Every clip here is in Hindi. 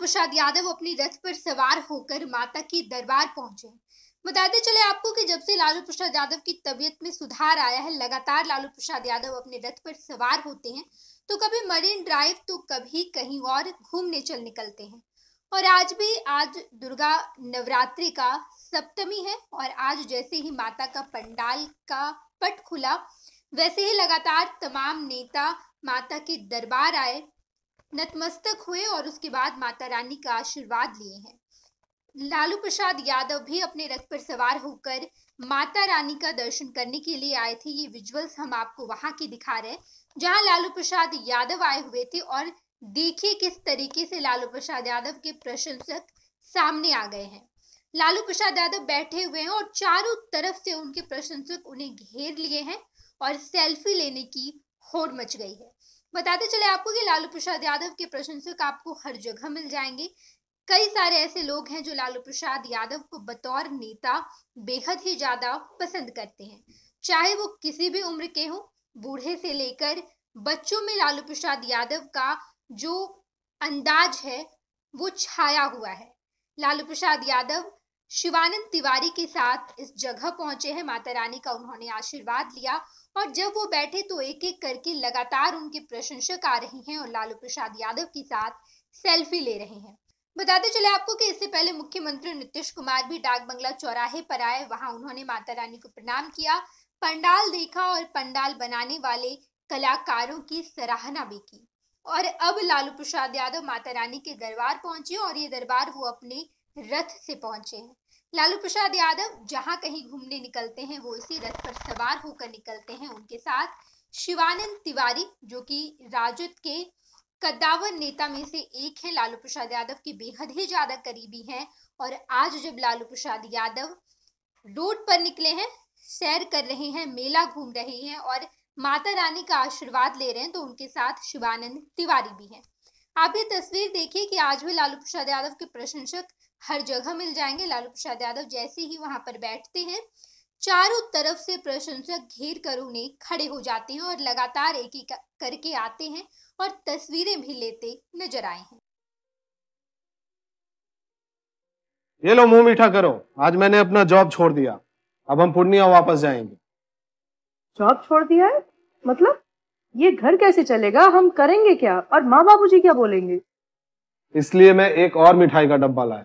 प्रसाद यादव अपनी रथ पर सवार होकर माता के दरबार पहुंचे बताते चले आपको कि जब से लालू प्रसाद यादव की तबीयत में सुधार आया है लगातार लालू प्रसाद यादव अपने रथ पर सवार होते हैं तो कभी मरीन ड्राइव तो कभी कहीं और घूमने चल निकलते हैं और आज भी आज दुर्गा नवरात्रि का सप्तमी है और आज जैसे ही माता का पंडाल का पट खुला वैसे ही लगातार तमाम नेता माता के दरबार आए नतमस्तक हुए और उसके बाद माता रानी का आशीर्वाद लिए हैं लालू प्रसाद यादव भी अपने रथ पर सवार होकर माता रानी का दर्शन करने के लिए आए थे ये विजुअल्स हम आपको वहां की दिखा रहे हैं जहां लालू प्रसाद यादव आए हुए थे और देखिए किस तरीके से लालू प्रसाद यादव के प्रशंसक सामने आ गए हैं लालू प्रसाद यादव बैठे हुए हैं और चारों तरफ से उनके प्रशंसक उन्हें घेर लिए हैं और सेल्फी लेने की होड़ मच गई है बताते चले आपको कि लालू प्रसाद यादव के प्रशंसक आपको हर जगह मिल जाएंगे कई सारे ऐसे लोग हैं जो लालू प्रसाद यादव को बतौर नेता बेहद ही ज्यादा पसंद करते हैं चाहे वो किसी भी उम्र के हो बूढ़े से लेकर बच्चों में लालू प्रसाद यादव का जो अंदाज है वो छाया हुआ है लालू प्रसाद यादव शिवानंद तिवारी के साथ इस जगह पहुंचे हैं माता रानी का उन्होंने आशीर्वाद लिया और जब वो बैठे तो एक एक करके लगातार उनके प्रशंसक आ रहे हैं और लालू प्रसाद यादव के साथ सेल्फी ले रहे हैं बताते चले आपको कि इससे पहले मुख्यमंत्री नीतीश कुमार भी डाक बंगला चौराहे पर आए वहां उन्होंने माता रानी को प्रणाम किया पंडाल देखा और पंडाल बनाने वाले कलाकारों की सराहना भी की और अब लालू प्रसाद यादव माता रानी के दरबार पहुंचे और ये दरबार वो अपने रथ से पहुंचे हैं लालू प्रसाद यादव जहां कहीं घूमने निकलते हैं वो इसी रथ पर सवार होकर निकलते हैं उनके साथ शिवानंद तिवारी जो कि राजद के कद्दावर नेता में से एक है लालू प्रसाद यादव के बेहद ही ज्यादा करीबी हैं और आज जब लालू प्रसाद यादव रोड पर निकले हैं सैर कर रहे हैं मेला घूम रहे हैं और माता रानी का आशीर्वाद ले रहे हैं तो उनके साथ शिवानंद तिवारी भी हैं आप ये तस्वीर देखिए कि आज भी लालू प्रसाद यादव के प्रशंसक हर जगह मिल जाएंगे लालू प्रसाद यादव जैसे ही वहां पर बैठते हैं चारों तरफ से प्रशंसक घेर कर उन्हें खड़े हो जाते हैं और लगातार एक एक करके आते हैं और तस्वीरें भी लेते नजर आए हैं ये लो मुंह मीठा करो आज मैंने अपना जॉब छोड़ दिया अब हम पूर्णिया वापस जाएंगे जॉब छोड़ दिया है मतलब ये घर कैसे चलेगा हम करेंगे क्या और माँ बाबू जी क्या बोलेंगे इसलिए मैं एक और मिठाई का डब्बा लाया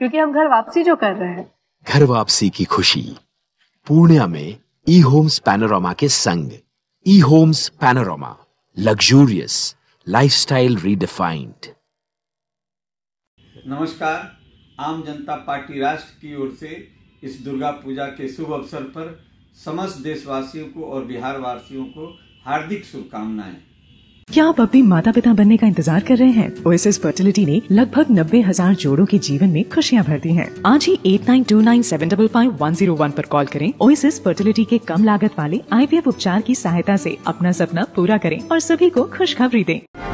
क्योंकि हम घर वापसी जो कर रहे हैं घर वापसी की खुशी पूर्णिया में ई होम्स पैनोरामा के संग E homes panorama luxurious lifestyle redefined नमस्कार आम जनता पार्टी राष्ट्र की ओर से इस दुर्गा पूजा के शुभ अवसर पर समस्त देशवासियों को और बिहार वासियों को हार्दिक शुभकामनाएं क्या आप अपने माता पिता बनने का इंतजार कर रहे हैं ओएसएस फर्टिलिटी ने लगभग नब्बे हजार जोड़ो के जीवन में खुशियाँ भर दी है आज ही eight nine two nine seven double five one zero one आरोप कॉल करें ओएसएस फर्टिलिटी के कम लागत वाले आईवीएफ उपचार की सहायता ऐसी अपना सपना पूरा करें और सभी को खुशखबरी दें